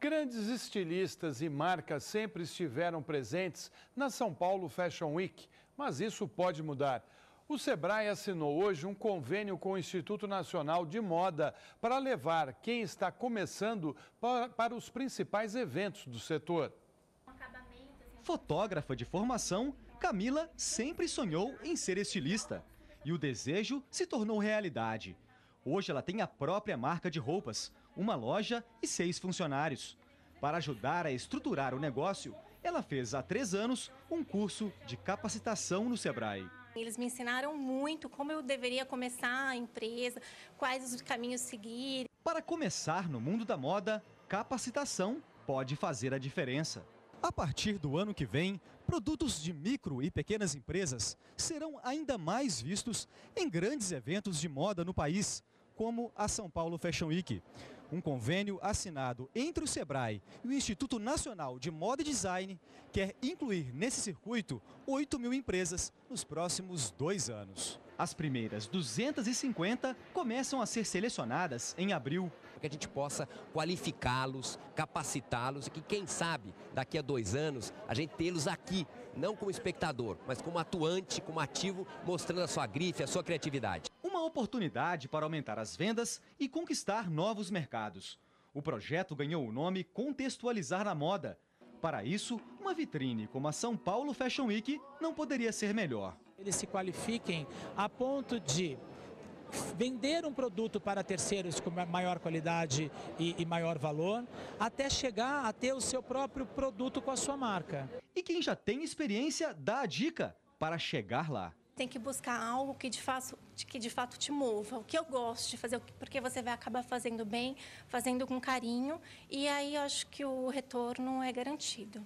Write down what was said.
Grandes estilistas e marcas sempre estiveram presentes na São Paulo Fashion Week, mas isso pode mudar. O Sebrae assinou hoje um convênio com o Instituto Nacional de Moda para levar quem está começando para os principais eventos do setor. Fotógrafa de formação, Camila sempre sonhou em ser estilista. E o desejo se tornou realidade. Hoje ela tem a própria marca de roupas, uma loja e seis funcionários. Para ajudar a estruturar o negócio, ela fez há três anos um curso de capacitação no Sebrae. Eles me ensinaram muito como eu deveria começar a empresa, quais os caminhos seguir. Para começar no mundo da moda, capacitação pode fazer a diferença. A partir do ano que vem, produtos de micro e pequenas empresas serão ainda mais vistos em grandes eventos de moda no país, como a São Paulo Fashion Week. Um convênio assinado entre o SEBRAE e o Instituto Nacional de Moda e Design quer incluir nesse circuito 8 mil empresas nos próximos dois anos. As primeiras 250 começam a ser selecionadas em abril. Que a gente possa qualificá-los, capacitá-los e que, quem sabe, daqui a dois anos, a gente tê-los aqui, não como espectador, mas como atuante, como ativo, mostrando a sua grife, a sua criatividade. Uma oportunidade para aumentar as vendas e conquistar novos mercados. O projeto ganhou o nome Contextualizar na Moda. Para isso, uma vitrine como a São Paulo Fashion Week não poderia ser melhor eles se qualifiquem a ponto de vender um produto para terceiros com maior qualidade e, e, maior valor, até chegar a ter o seu próprio produto com a sua marca. E quem já tem experiência dá a dica para chegar lá. Tem que buscar algo que de, fato, que de fato te mova, o que eu gosto de fazer, porque você vai acabar fazendo bem, fazendo com carinho, e aí eu acho que o retorno é garantido.